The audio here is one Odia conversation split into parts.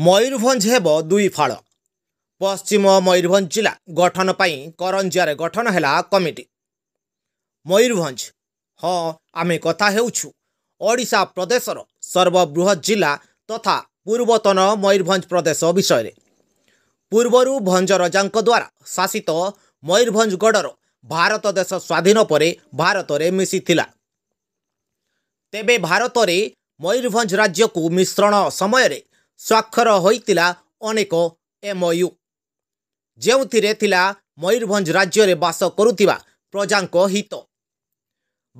ମୟୂରଭଞ୍ଜ ହେବ ଦୁଇ ଫାଳ ପଶ୍ଚିମ ମୟୂରଭଞ୍ଜ ଜିଲ୍ଲା ଗଠନ ପାଇଁ କରଞ୍ଜିଆରେ ଗଠନ ହେଲା କମିଟି ମୟୂରଭଞ୍ଜ ହଁ ଆମେ କଥା ହେଉଛୁ ଓଡ଼ିଶା ପ୍ରଦେଶର ସର୍ବବୃହତ ଜିଲ୍ଲା ତଥା ପୂର୍ବତନ ମୟୂରଭଞ୍ଜ ପ୍ରଦେଶ ବିଷୟରେ ପୂର୍ବରୁ ଭଞ୍ଜ ରଜାଙ୍କ ଦ୍ୱାରା ଶାସିତ ମୟୂରଭଞ୍ଜଗଡ଼ର ଭାରତ ଦେଶ ସ୍ୱାଧୀନ ପରେ ଭାରତରେ ମିଶିଥିଲା ତେବେ ଭାରତରେ ମୟୂରଭଞ୍ଜ ରାଜ୍ୟକୁ ମିଶ୍ରଣ ସମୟରେ ସ୍ୱାକ୍ଷର ହୋଇଥିଲା ଅନେକ ଏମ୍ଓୟୁ ଯେଉଁଥିରେ ଥିଲା ମୟୂରଭଞ୍ଜ ରାଜ୍ୟରେ ବାସ କରୁଥିବା ପ୍ରଜାଙ୍କ ହିତ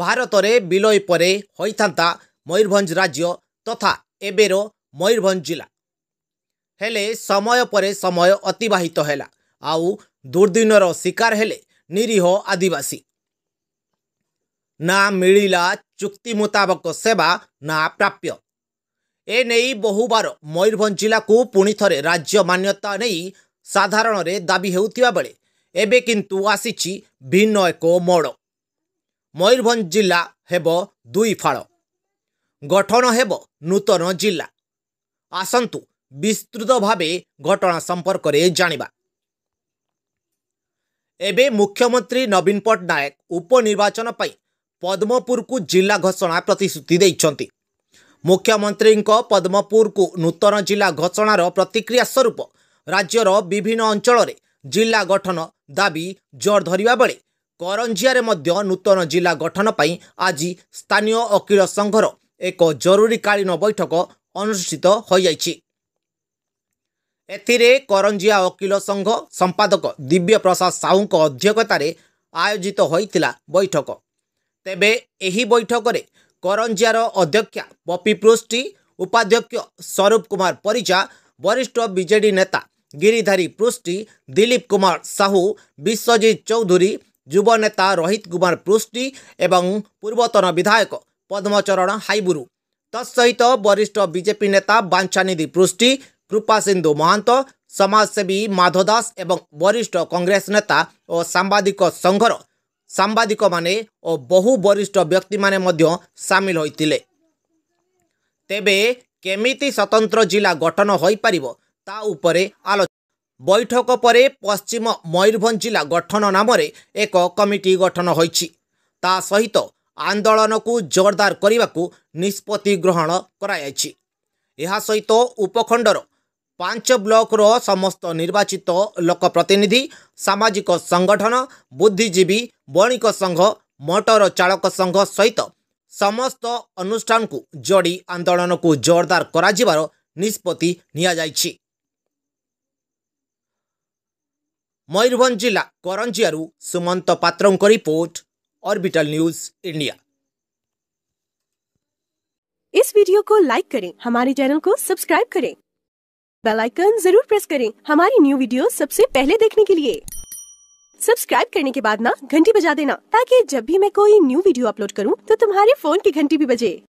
ଭାରତରେ ବିଲୟ ପରେ ହୋଇଥାନ୍ତା ମୟୂରଭଞ୍ଜ ରାଜ୍ୟ ତଥା ଏବେର ମୟୂରଭଞ୍ଜ ଜିଲ୍ଲା ହେଲେ ସମୟ ପରେ ସମୟ ଅତିବାହିତ ହେଲା ଆଉ ଦୁର୍ଦିନର ଶିକାର ହେଲେ ନିରୀହ ଆଦିବାସୀ ନା ମିଳିଲା ଚୁକ୍ତି ମୁତାବକ ସେବା ନା ପ୍ରାପ୍ୟ ଏ ନେଇ ବହୁବାର ମୟୂରଭଞ୍ଜ ଜିଲ୍ଲାକୁ ପୁଣିଥରେ ରାଜ୍ୟ ମାନ୍ୟତା ନେଇ ସାଧାରଣରେ ଦାବି ହେଉଥିବା ବେଳେ ଏବେ କିନ୍ତୁ ଆସିଛି ଭିନ୍ନ ଏକ ମୋଡ଼ ମୟୂରଭଞ୍ଜ ଜିଲ୍ଲା ହେବ ଦୁଇ ଫାଳ ଗଠନ ହେବ ନୂତନ ଜିଲ୍ଲା ଆସନ୍ତୁ ବିସ୍ତୃତ ଭାବେ ଘଟଣା ସମ୍ପର୍କରେ ଜାଣିବା ଏବେ ମୁଖ୍ୟମନ୍ତ୍ରୀ ନବୀନ ପଟ୍ଟନାୟକ ଉପନିର୍ବାଚନ ପାଇଁ ପଦ୍ମପୁରକୁ ଜିଲ୍ଲା ଘୋଷଣା ପ୍ରତିଶ୍ରୁତି ଦେଇଛନ୍ତି ମୁଖ୍ୟମନ୍ତ୍ରୀଙ୍କ ପଦ୍ମପୁରକୁ ନୂତନ ଜିଲ୍ଲା ଘୋଷଣାର ପ୍ରତିକ୍ରିୟା ସ୍ୱରୂପ ରାଜ୍ୟର ବିଭିନ୍ନ ଅଞ୍ଚଳରେ ଜିଲ୍ଲା ଗଠନ ଦାବି ଜୋର ଧରିବା ବେଳେ କରଞ୍ଜିଆରେ ମଧ୍ୟ ନୂତନ ଜିଲ୍ଲା ଗଠନ ପାଇଁ ଆଜି ସ୍ଥାନୀୟ ଓକିଲ ସଂଘର ଏକ ଜରୁରୀକାଳୀନ ବୈଠକ ଅନୁଷ୍ଠିତ ହୋଇଯାଇଛି ଏଥିରେ କରଞ୍ଜିଆ ଓକିଲ ସଂଘ ସମ୍ପାଦକ ଦିବ୍ୟ ପ୍ରସାଦ ସାହୁଙ୍କ ଅଧ୍ୟକ୍ଷତାରେ ଆୟୋଜିତ ହୋଇଥିଲା ବୈଠକ ତେବେ ଏହି ବୈଠକରେ गोरंजियारो अध्यक्षা বপি পৃষ্টি उपाध्यक्ष স্বরূপ কুমার perícha वरिष्ठ বিজেডি নেতা গিরিধারী পৃষ্টি দিলীপ কুমার সাহু বিশ্বজিৎ চৌধুরী যুব নেতা রোহিত কুমার পৃষ্টি এবং পূর্বতন বিধায়ক পদ্মচরণ হাইবুরু তৎসহিত वरिष्ठ বিজেপি নেতা বানচানিদি পৃষ্টি কৃপা সিন্ধু महंत সমাজ সেবী মাধোদাস এবং वरिष्ठ কংগ্রেস নেতা ও সাংবাদিক সংঘর ସାମ୍ବାଦିକମାନେ ଓ ବହୁ ବରିଷ୍ଠ ବ୍ୟକ୍ତିମାନେ ମଧ୍ୟ ସାମିଲ ହୋଇଥିଲେ ତେବେ କେମିତି ସ୍ୱତନ୍ତ୍ର ଜିଲ୍ଲା ଗଠନ ହୋଇପାରିବ ତା ଉପରେ ଆଲୋଚନା ବୈଠକ ପରେ ପଶ୍ଚିମ ମୟୂରଭଞ୍ଜ ଜିଲ୍ଲା ଗଠନ ନାମରେ ଏକ କମିଟି ଗଠନ ହୋଇଛି ତା ସହିତ ଆନ୍ଦୋଳନକୁ ଜୋରଦାର କରିବାକୁ ନିଷ୍ପତ୍ତି ଗ୍ରହଣ କରାଯାଇଛି ଏହା ସହିତ ଉପଖଣ୍ଡର ପାଞ୍ଚ ବ୍ଲକର ସମସ୍ତ ନିର୍ବାଚିତ ଲୋକପ୍ରତିନିଧି ସାମାଜିକ ସଂଗଠନ ବୁଦ୍ଧିଜୀବୀ ବଣିକ ସଂଘ ମଟର ଚାଳକ ସଂଘ ସହିତ ସମସ୍ତ ଅନୁଷ୍ଠାନକୁ ଯୋଡ଼ି ଆନ୍ଦୋଳନକୁ ଜୋରଦାର କରାଯିବାର ନିଷ୍ପତ୍ତି ନିଆଯାଇଛି ମୟୂରଭଞ୍ଜ ଜିଲ୍ଲା କରଞ୍ଜିଆରୁ ସୁମନ୍ତ ପାତ୍ରଙ୍କ ରିପୋର୍ଟ ऑर्बिटल न्यूज इंडिया इस वीडियो को लाइक करें हमारे चैनल को सब्सक्राइब करें बेल आइकन जरूर प्रेस करें हमारी न्यू वीडियो सबसे पहले देखने के लिए सब्सक्राइब करने के बाद ना घंटी बजा देना ताकि जब भी मैं कोई न्यू वीडियो अपलोड करूं तो तुम्हारे फोन की घंटी भी बजे